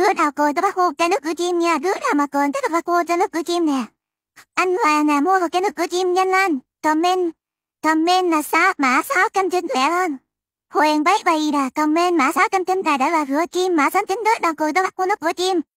Rửa thảo cô tao bắt hộp cái nước cửa chim nha, rửa thảo mà cồn tất cả bắt cô ra nước cửa chim nè. Anh và nè mua hộp cái nước cửa chim nhanh lên, comment, comment là sao mã sao canh chính lẹ hơn. Huyền bấy bày là comment mã sáu canh chính là đã là rửa chim mã sáu chính đứa đầu cô tao bắt cô nước cửa chim.